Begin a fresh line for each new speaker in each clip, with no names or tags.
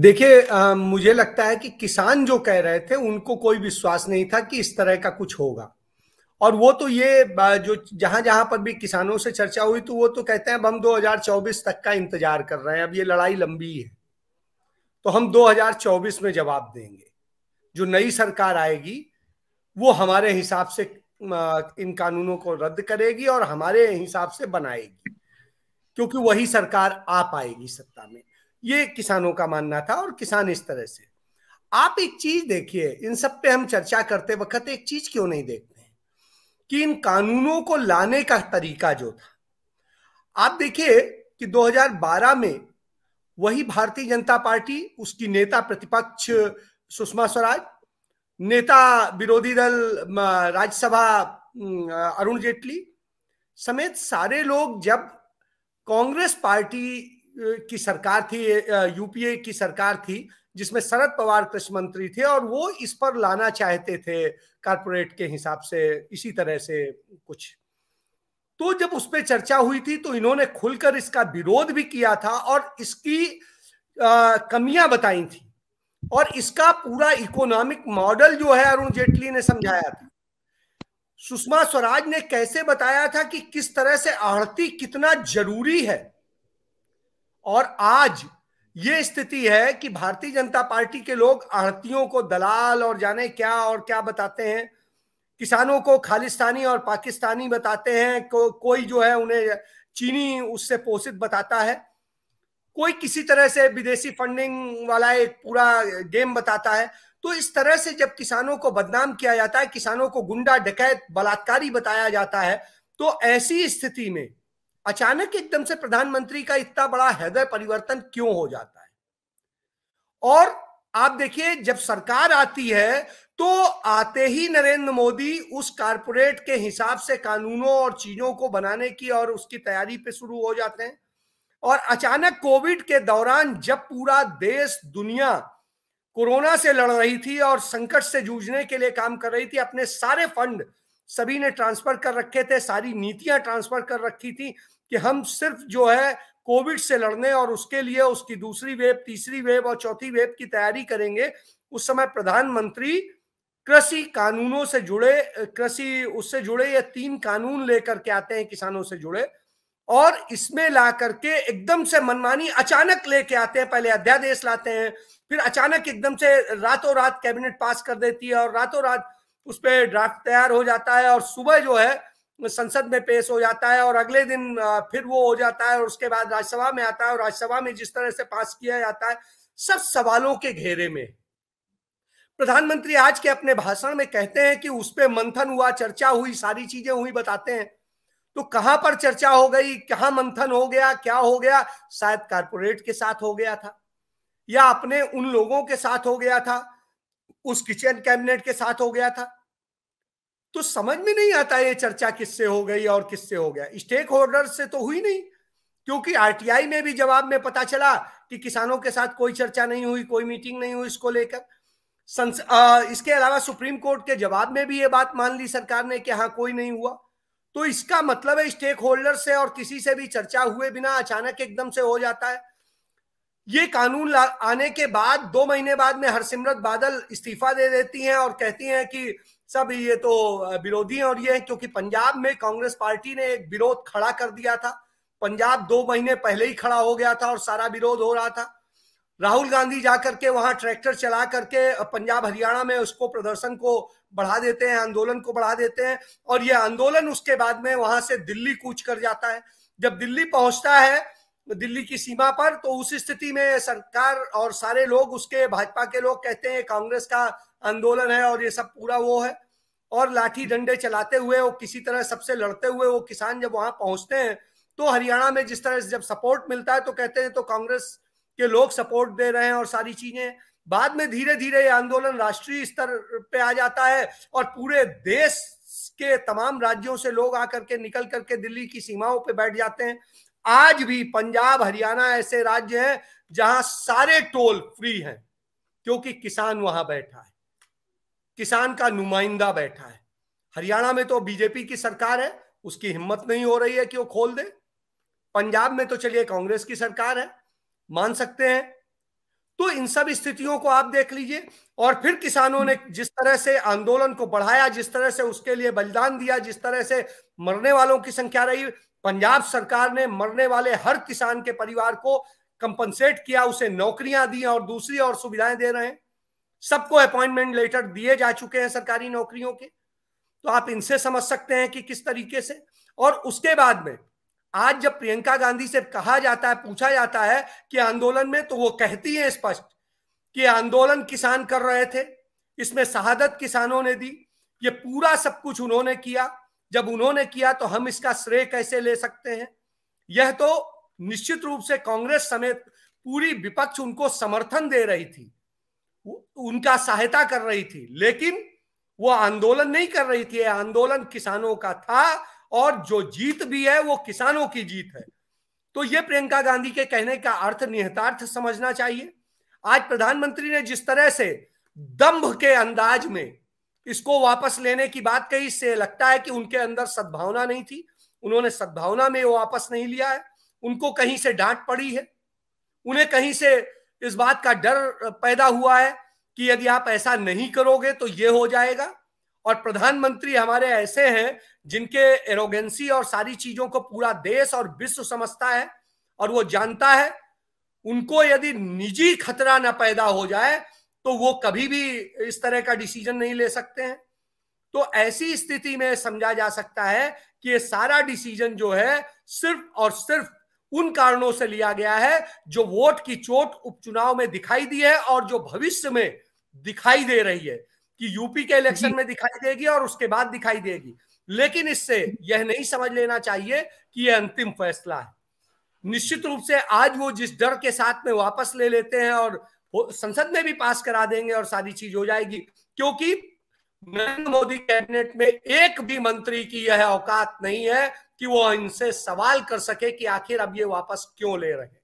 देखिए मुझे लगता है कि किसान जो कह रहे थे उनको कोई विश्वास नहीं था कि इस तरह का कुछ होगा और वो तो ये जो जहां जहां पर भी किसानों से चर्चा हुई तो वो तो कहते हैं अब हम 2024 तक का इंतजार कर रहे हैं अब ये लड़ाई लंबी है तो हम 2024 में जवाब देंगे जो नई सरकार आएगी वो हमारे हिसाब से इन कानूनों को रद्द करेगी और हमारे हिसाब से बनाएगी क्योंकि वही सरकार आ पाएगी सत्ता में ये किसानों का मानना था और किसान इस तरह से आप एक चीज देखिए इन सब पे हम चर्चा करते वक्त एक चीज क्यों नहीं देखते हैं कि इन कानूनों को लाने का तरीका जो था आप देखिए कि 2012 में वही भारतीय जनता पार्टी उसकी नेता प्रतिपक्ष सुषमा स्वराज नेता विरोधी दल राज्यसभा अरुण जेटली समेत सारे लोग जब कांग्रेस पार्टी की सरकार थी यूपीए की सरकार थी जिसमें शरद पवार कृषि मंत्री थे और वो इस पर लाना चाहते थे कारपोरेट के हिसाब से इसी तरह से कुछ तो जब उस पर चर्चा हुई थी तो इन्होंने खुलकर इसका विरोध भी किया था और इसकी कमियां बताई थी और इसका पूरा इकोनॉमिक मॉडल जो है अरुण जेटली ने समझाया था सुषमा स्वराज ने कैसे बताया था कि किस तरह से आढ़ती कितना जरूरी है और आज ये स्थिति है कि भारतीय जनता पार्टी के लोग आड़तियों को दलाल और जाने क्या और क्या बताते हैं किसानों को खालिस्तानी और पाकिस्तानी बताते हैं को, कोई जो है उन्हें चीनी उससे पोषित बताता है कोई किसी तरह से विदेशी फंडिंग वाला एक पूरा गेम बताता है तो इस तरह से जब किसानों को बदनाम किया जाता है किसानों को गुंडा डकैत बलात्कारी बताया जाता है तो ऐसी स्थिति में अचानक एकदम से प्रधानमंत्री का इतना बड़ा हृदय परिवर्तन क्यों हो जाता है और आप देखिए जब सरकार आती है तो आते ही नरेंद्र मोदी उस कारपोरेट के हिसाब से कानूनों और चीजों को बनाने की और उसकी तैयारी पे शुरू हो जाते हैं और अचानक कोविड के दौरान जब पूरा देश दुनिया कोरोना से लड़ रही थी और संकट से जूझने के लिए काम कर रही थी अपने सारे फंड सभी ने ट्रांसफर कर रखे थे सारी नीतियां ट्रांसफर कर रखी थी कि हम सिर्फ जो है कोविड से लड़ने और उसके लिए उसकी दूसरी वेब तीसरी वेब और चौथी वेब की तैयारी करेंगे उस समय प्रधानमंत्री कृषि कानूनों से जुड़े कृषि उससे जुड़े या तीन कानून लेकर के आते हैं किसानों से जुड़े और इसमें ला करके एकदम से मनमानी अचानक लेके आते हैं पहले अध्यादेश लाते हैं फिर अचानक एकदम से रातों रात कैबिनेट पास कर देती है और रातों रात उस पर ड्राफ्ट तैयार हो जाता है और सुबह जो है संसद में पेश हो जाता है और अगले दिन फिर वो हो जाता है और उसके बाद राज्यसभा में आता है और राज्यसभा में जिस तरह से पास किया जाता है सब सवालों के घेरे में प्रधानमंत्री आज के अपने भाषण में कहते हैं कि उस पर मंथन हुआ चर्चा हुई सारी चीजें हुई बताते हैं तो कहां पर चर्चा हो गई कहां मंथन हो गया क्या हो गया शायद कारपोरेट के साथ हो गया था या अपने उन लोगों के साथ हो गया था उस किचन कैबिनेट के साथ हो गया था तो समझ में नहीं आता ये चर्चा किससे हो गई और किससे हो गया स्टेक होल्डर से तो हुई नहीं क्योंकि आरटीआई में भी जवाब में पता चला कि किसानों के साथ कोई चर्चा नहीं हुई कोई मीटिंग नहीं हुई इसको लेकर इसके अलावा सुप्रीम कोर्ट के जवाब में भी ये बात मान ली सरकार ने कि हाँ कोई नहीं हुआ तो इसका मतलब है स्टेक होल्डर से और किसी से भी चर्चा हुए बिना अचानक एकदम से हो जाता है ये कानून आने के बाद दो महीने बाद में हरसिमरत बादल इस्तीफा दे देती हैं और कहती हैं कि सब ये तो विरोधी हैं और ये है क्योंकि पंजाब में कांग्रेस पार्टी ने एक विरोध खड़ा कर दिया था पंजाब दो महीने पहले ही खड़ा हो गया था और सारा विरोध हो रहा था राहुल गांधी जाकर के वहां ट्रैक्टर चला करके पंजाब हरियाणा में उसको प्रदर्शन को बढ़ा देते हैं आंदोलन को बढ़ा देते हैं और यह आंदोलन उसके बाद में वहां से दिल्ली कूच कर जाता है जब दिल्ली पहुंचता है दिल्ली की सीमा पर तो उस स्थिति में सरकार और सारे लोग उसके भाजपा के लोग कहते हैं कांग्रेस का आंदोलन है और ये सब पूरा वो है और लाठी डंडे चलाते हुए वो किसी तरह सबसे लड़ते हुए वो किसान जब वहां पहुंचते हैं तो हरियाणा में जिस तरह से जब सपोर्ट मिलता है तो कहते हैं तो कांग्रेस के लोग सपोर्ट दे रहे हैं और सारी चीजें बाद में धीरे धीरे ये आंदोलन राष्ट्रीय स्तर पे आ जाता है और पूरे देश के तमाम राज्यों से लोग आकर के निकल करके दिल्ली की सीमाओं पे बैठ जाते हैं आज भी पंजाब हरियाणा ऐसे राज्य हैं जहां सारे टोल फ्री हैं क्योंकि किसान वहां बैठा है किसान का नुमाइंदा बैठा है हरियाणा में तो बीजेपी की सरकार है उसकी हिम्मत नहीं हो रही है कि वो खोल दे पंजाब में तो चलिए कांग्रेस की सरकार है मान सकते हैं तो इन सब स्थितियों को आप देख लीजिए और फिर किसानों ने जिस तरह से आंदोलन को बढ़ाया जिस तरह से उसके लिए बलिदान दिया जिस तरह से मरने वालों की संख्या रही पंजाब सरकार ने मरने वाले हर किसान के परिवार को कंपनसेट किया उसे नौकरियां दी और दूसरी और सुविधाएं दे रहे हैं सबको अपॉइंटमेंट लेटर दिए जा चुके हैं सरकारी नौकरियों के तो आप इनसे समझ सकते हैं कि किस तरीके से और उसके बाद में आज जब प्रियंका गांधी से कहा जाता है पूछा जाता है कि आंदोलन में तो वो कहती है स्पष्ट कि आंदोलन किसान कर रहे थे इसमें शहादत किसानों ने दी ये पूरा सब कुछ उन्होंने किया जब उन्होंने किया तो हम इसका श्रेय कैसे ले सकते हैं यह तो निश्चित रूप से कांग्रेस समेत पूरी विपक्ष उनको समर्थन दे रही थी उनका सहायता कर रही थी लेकिन वो आंदोलन नहीं कर रही थी आंदोलन किसानों का था और जो जीत भी है वो किसानों की जीत है तो ये प्रियंका गांधी के कहने का अर्थ निहितार्थ समझना चाहिए आज प्रधानमंत्री ने जिस तरह से दंभ के अंदाज में इसको वापस लेने की बात कही इससे लगता है कि उनके अंदर सद्भावना नहीं थी उन्होंने सद्भावना में वो वापस नहीं लिया है उनको कहीं से डांट पड़ी है उन्हें कहीं से इस बात का डर पैदा हुआ है कि यदि आप ऐसा नहीं करोगे तो ये हो जाएगा और प्रधानमंत्री हमारे ऐसे हैं जिनके एरोगेंसी और सारी चीजों को पूरा देश और विश्व समझता है और वो जानता है उनको यदि निजी खतरा ना पैदा हो जाए तो वो कभी भी इस तरह का डिसीजन नहीं ले सकते हैं तो ऐसी स्थिति में समझा जा सकता है कि ये सारा डिसीजन जो है सिर्फ और सिर्फ उन कारणों से लिया गया है जो वोट की चोट उपचुनाव में दिखाई दी है और जो भविष्य में दिखाई दे रही है कि यूपी के इलेक्शन में दिखाई देगी और उसके बाद दिखाई देगी लेकिन इससे यह नहीं समझ लेना चाहिए कि यह अंतिम फैसला है निश्चित रूप से आज वो जिस डर के साथ में वापस ले लेते हैं और संसद में भी पास करा देंगे और सारी चीज हो जाएगी क्योंकि नरेंद्र मोदी कैबिनेट में एक भी मंत्री की यह औकात नहीं है कि वो इनसे सवाल कर सके कि आखिर अब ये वापस क्यों ले रहे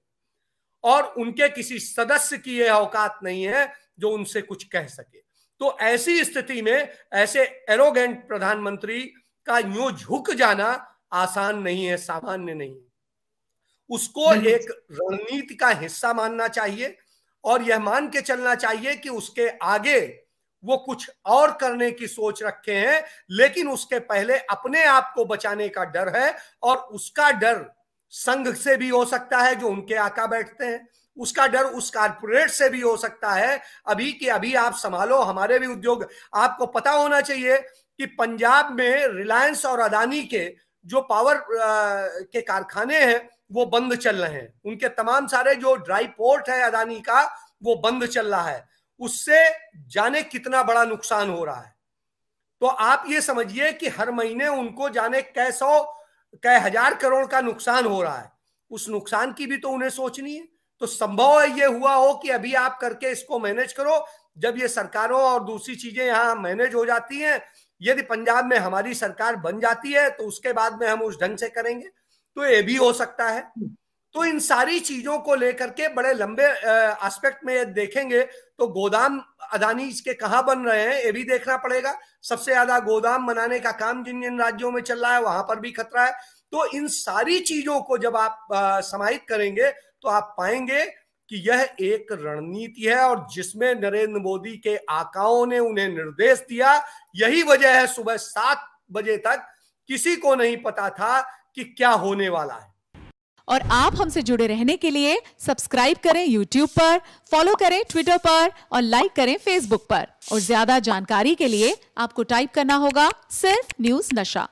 और उनके किसी सदस्य की यह औकात नहीं है जो उनसे कुछ कह सके तो ऐसी स्थिति में ऐसे एरोगेंट प्रधानमंत्री का यू झुक जाना आसान नहीं है सामान्य नहीं उसको हम्म। एक रणनीति का हिस्सा मानना चाहिए और यह मान के चलना चाहिए कि उसके आगे वो कुछ और करने की सोच रखे हैं लेकिन उसके पहले अपने आप को बचाने का डर है और उसका डर संघ से भी हो सकता है जो उनके आका बैठते हैं उसका डर उस कारपोरेट से भी हो सकता है अभी के अभी आप संभालो हमारे भी उद्योग आपको पता होना चाहिए कि पंजाब में रिलायंस और अदानी के जो पावर के कारखाने हैं वो बंद चल रहे हैं उनके तमाम सारे जो ड्राई पोर्ट है अदानी का वो बंद चल रहा है उससे जाने कितना बड़ा नुकसान हो रहा है तो आप ये समझिए कि हर महीने उनको जाने कैसो कै हजार करोड़ का नुकसान हो रहा है उस नुकसान की भी तो उन्हें सोचनी है तो संभव है ये हुआ हो कि अभी आप करके इसको मैनेज करो जब ये सरकारों और दूसरी चीजें यहाँ मैनेज हो जाती हैं यदि पंजाब में हमारी सरकार बन जाती है तो उसके बाद में हम उस ढंग से करेंगे तो ये भी हो सकता है तो इन सारी चीजों को लेकर के बड़े लंबे एस्पेक्ट में देखेंगे तो गोदाम अदानी इसके कहाँ बन रहे हैं ये भी देखना पड़ेगा सबसे ज्यादा गोदाम बनाने का काम जिन जिन राज्यों में चल रहा है वहां पर भी खतरा है तो इन सारी चीजों को जब आप समाहित करेंगे तो आप पाएंगे कि यह एक रणनीति है और जिसमें नरेंद्र मोदी के आकाओं ने उन्हें निर्देश दिया यही वजह है सुबह सात बजे तक किसी को नहीं पता था कि क्या होने वाला है और आप हमसे जुड़े रहने के लिए सब्सक्राइब करें यूट्यूब पर फॉलो करें ट्विटर पर और लाइक करें फेसबुक पर और ज्यादा जानकारी के लिए आपको टाइप करना होगा सिर्फ न्यूज नशा